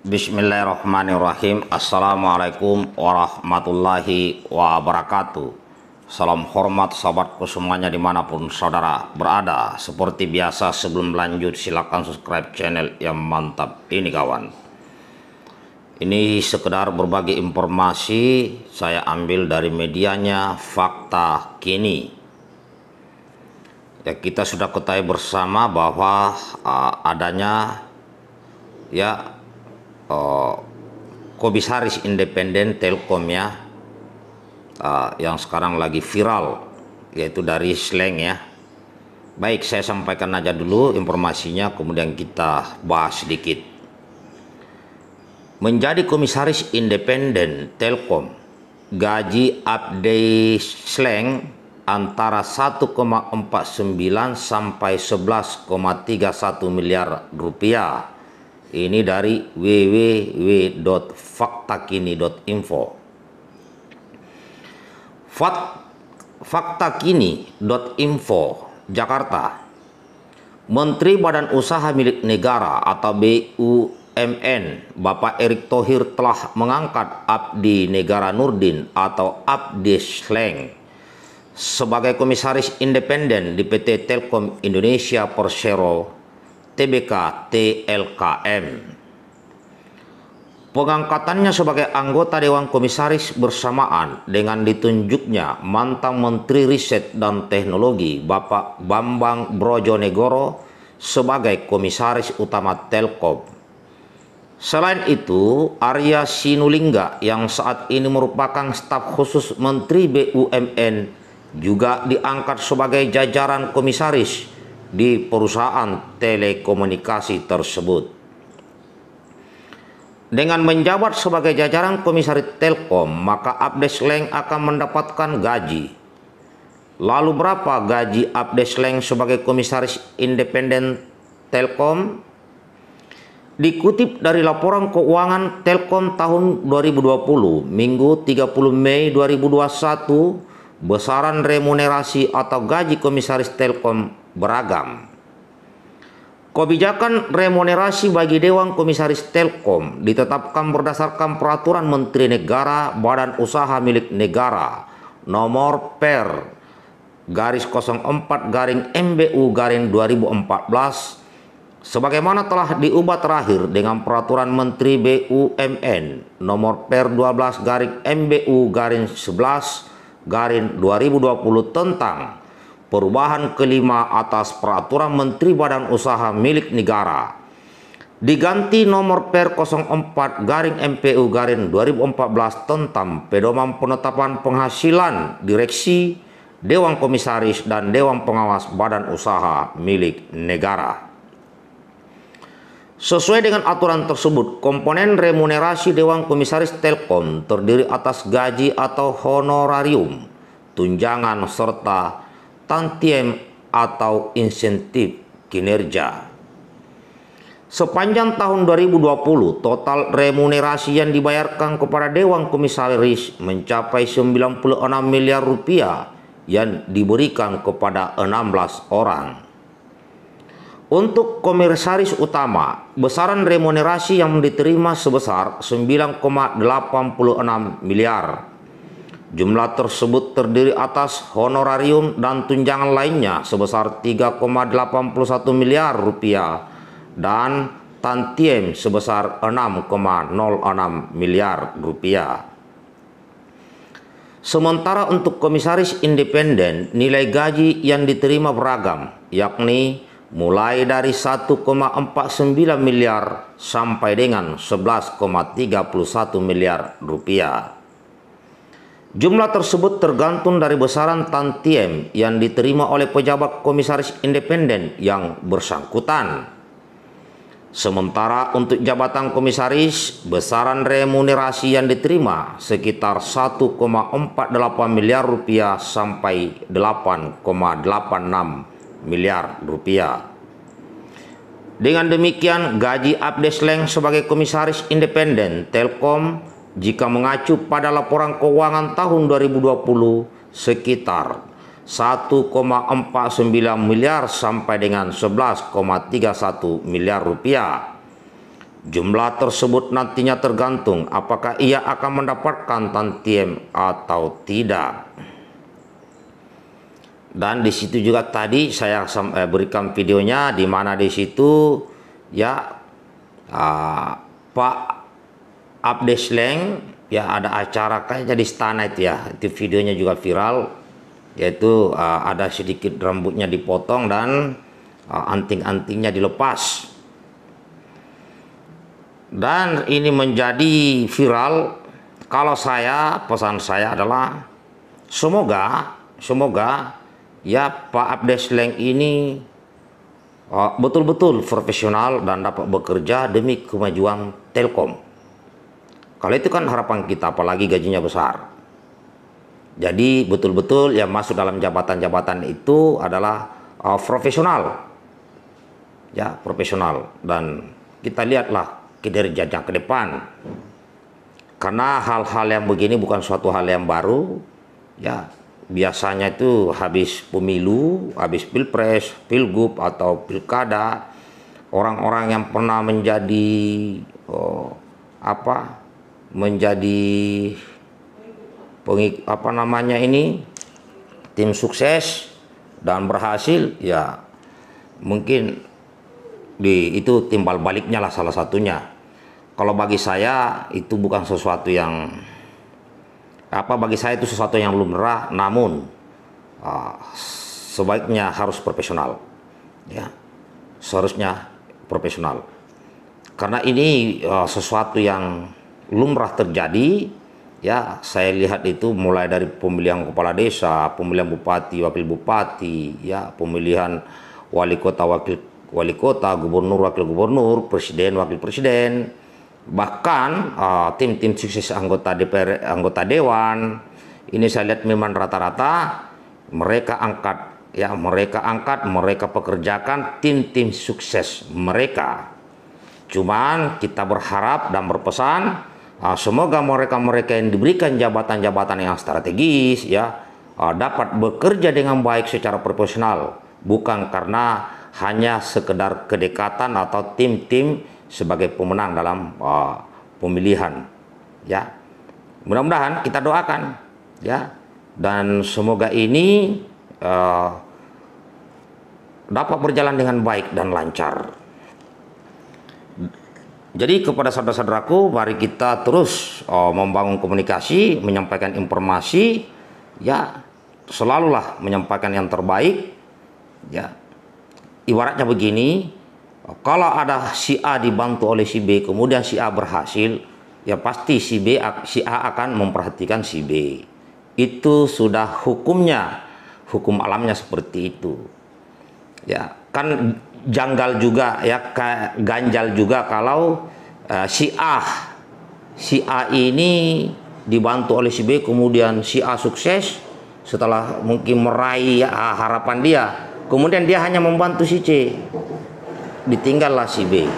Bismillahirrahmanirrahim Assalamualaikum warahmatullahi wabarakatuh Salam hormat sahabatku semuanya dimanapun saudara berada Seperti biasa sebelum lanjut silahkan subscribe channel yang mantap ini kawan Ini sekedar berbagi informasi Saya ambil dari medianya Fakta Kini Ya kita sudah ketahui bersama bahwa uh, adanya ya uh, komisaris independen Telkom ya uh, yang sekarang lagi viral yaitu dari Sleng ya baik saya sampaikan aja dulu informasinya kemudian kita bahas sedikit menjadi komisaris independen Telkom gaji update Sleng antara 1,49 sampai 11,31 miliar rupiah ini dari www.faktakini.info. faktakini.info Jakarta. Menteri Badan Usaha Milik Negara atau BUMN, Bapak Erick Thohir telah mengangkat Abdi Negara Nurdin atau Abdi Sleng sebagai komisaris independen di PT Telkom Indonesia Persero TBK TLKM. Pengangkatannya sebagai anggota Dewan Komisaris bersamaan dengan ditunjuknya mantan Menteri Riset dan Teknologi Bapak Bambang Brojonegoro sebagai Komisaris Utama Telkom. Selain itu, Arya Sinulinga yang saat ini merupakan staf khusus Menteri BUMN juga diangkat sebagai jajaran komisaris di perusahaan telekomunikasi tersebut. Dengan menjabat sebagai jajaran komisaris Telkom, maka leng akan mendapatkan gaji. Lalu berapa gaji leng sebagai komisaris independen Telkom? Dikutip dari laporan keuangan Telkom tahun 2020, Minggu 30 Mei 2021, besaran remunerasi atau gaji komisaris Telkom beragam. Kebijakan remunerasi bagi Dewan Komisaris Telkom ditetapkan berdasarkan Peraturan Menteri Negara Badan Usaha Milik Negara Nomor Per garis 04 garing MBU garing 2014 sebagaimana telah diubah terakhir dengan peraturan Menteri BUMN nomor per 12 garing MBU garing 11 garing 2020 tentang perubahan kelima atas peraturan Menteri Badan Usaha milik negara diganti nomor per 04 garing MPU garing 2014 tentang pedoman penetapan penghasilan direksi Dewan Komisaris dan Dewan Pengawas Badan Usaha milik negara. Sesuai dengan aturan tersebut, komponen remunerasi Dewan Komisaris Telkom terdiri atas gaji atau honorarium, tunjangan serta tantiem atau insentif kinerja. Sepanjang tahun 2020, total remunerasi yang dibayarkan kepada Dewan Komisaris mencapai 96 miliar rupiah yang diberikan kepada 16 orang. Untuk komisaris utama, besaran remunerasi yang diterima sebesar 9,86 miliar Jumlah tersebut terdiri atas honorarium dan tunjangan lainnya sebesar 3,81 miliar rupiah dan tantiem sebesar 6,06 miliar rupiah. Sementara untuk komisaris independen, nilai gaji yang diterima beragam, yakni mulai dari 1,49 miliar sampai dengan 11,31 miliar rupiah. Jumlah tersebut tergantung dari besaran tantiem yang diterima oleh pejabat komisaris independen yang bersangkutan. Sementara untuk jabatan komisaris, besaran remunerasi yang diterima sekitar 1,48 miliar rupiah sampai 8,86 miliar rupiah. Dengan demikian, gaji Abdesleng sebagai komisaris independen Telkom jika mengacu pada laporan keuangan tahun 2020 sekitar 1,49 miliar sampai dengan 11,31 miliar rupiah. Jumlah tersebut nantinya tergantung apakah ia akan mendapatkan tantiem atau tidak. Dan di situ juga tadi saya eh, berikan videonya di mana di situ ya uh, Pak update slang ya ada acara kayaknya di istana itu ya itu videonya juga viral yaitu uh, ada sedikit rambutnya dipotong dan uh, anting-antingnya dilepas dan ini menjadi viral kalau saya pesan saya adalah semoga semoga ya Pak Abdes Leng ini uh, betul-betul uh, betul -betul profesional dan dapat bekerja demi kemajuan Telkom. Kalau itu kan harapan kita, apalagi gajinya besar. Jadi betul-betul yang masuk dalam jabatan-jabatan itu adalah uh, profesional, ya profesional. Dan kita lihatlah kinerjanya ke depan. Karena hal-hal yang begini bukan suatu hal yang baru, ya biasanya itu habis pemilu, habis pilpres, pilgub atau pilkada, orang-orang yang pernah menjadi oh, apa menjadi pengik apa namanya ini tim sukses dan berhasil ya mungkin di itu timbal baliknya lah salah satunya kalau bagi saya itu bukan sesuatu yang apa bagi saya itu sesuatu yang lumrah namun uh, sebaiknya harus profesional ya seharusnya profesional karena ini uh, sesuatu yang lumrah terjadi ya saya lihat itu mulai dari pemilihan kepala desa, pemilihan bupati, wakil bupati, ya pemilihan wali kota, wakil wali kota, gubernur, wakil gubernur, presiden, wakil presiden, bahkan ah, tim-tim uh, sukses anggota DPR, anggota dewan. Ini saya lihat memang rata-rata mereka angkat ya, mereka angkat, mereka pekerjakan tim-tim sukses mereka. Cuman kita berharap dan berpesan Nah, semoga mereka-mereka yang diberikan jabatan-jabatan yang strategis ya ah, dapat bekerja dengan baik secara profesional, bukan karena hanya sekedar kedekatan atau tim-tim sebagai pemenang dalam uh, pemilihan. Ya, mudah-mudahan kita doakan ya dan semoga ini uh, dapat berjalan dengan baik dan lancar. Jadi kepada saudara-saudaraku, mari kita terus oh, membangun komunikasi, menyampaikan informasi, ya selalulah menyampaikan yang terbaik, ya. Ibaratnya begini, kalau ada si A dibantu oleh si B, kemudian si A berhasil, ya pasti si B, si A akan memperhatikan si B. Itu sudah hukumnya, hukum alamnya seperti itu. Ya, kan janggal juga ya ganjal juga kalau uh, si A si A ini dibantu oleh si B kemudian si A sukses setelah mungkin meraih ya, harapan dia kemudian dia hanya membantu si C ditinggallah si B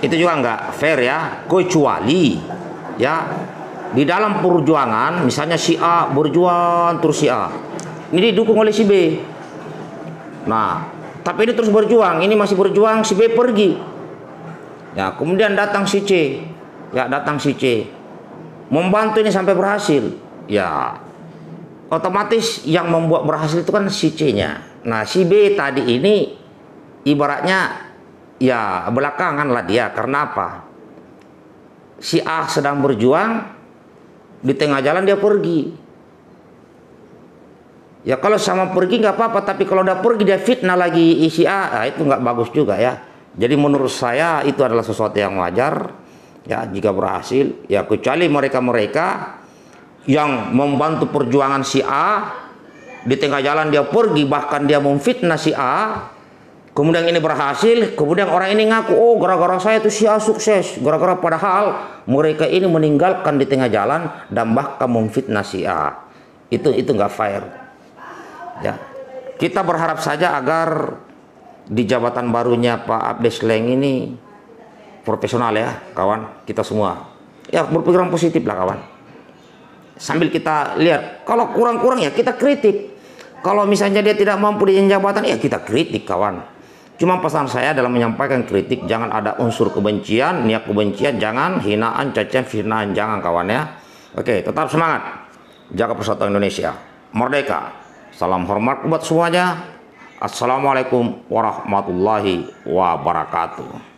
itu juga nggak fair ya kecuali ya di dalam perjuangan misalnya si A berjuang terus si A ini didukung oleh si B Nah, tapi ini terus berjuang, ini masih berjuang, si B pergi. Ya, kemudian datang si C. Ya, datang si C. Membantu ini sampai berhasil. Ya, otomatis yang membuat berhasil itu kan si C-nya. Nah, si B tadi ini ibaratnya ya belakangan lah dia. Karena apa? Si A sedang berjuang, di tengah jalan dia pergi. Ya kalau sama pergi nggak apa-apa, tapi kalau udah pergi dia fitnah lagi isi A, nah, itu nggak bagus juga ya. Jadi menurut saya itu adalah sesuatu yang wajar ya jika berhasil ya kecuali mereka-mereka yang membantu perjuangan si A di tengah jalan dia pergi bahkan dia memfitnah si A kemudian ini berhasil kemudian orang ini ngaku oh gara-gara saya itu si A sukses gara-gara padahal mereka ini meninggalkan di tengah jalan dan bahkan memfitnah si A itu itu nggak fair Ya. Kita berharap saja agar di jabatan barunya Pak Abdes Leng ini profesional ya kawan kita semua ya berpikiran positif lah kawan sambil kita lihat kalau kurang-kurang ya kita kritik kalau misalnya dia tidak mampu di jabatan ya kita kritik kawan cuma pesan saya dalam menyampaikan kritik jangan ada unsur kebencian niat kebencian jangan hinaan cacian fitnah jangan kawan ya oke tetap semangat jaga persatuan Indonesia merdeka Salam hormat buat semuanya. Assalamualaikum warahmatullahi wabarakatuh.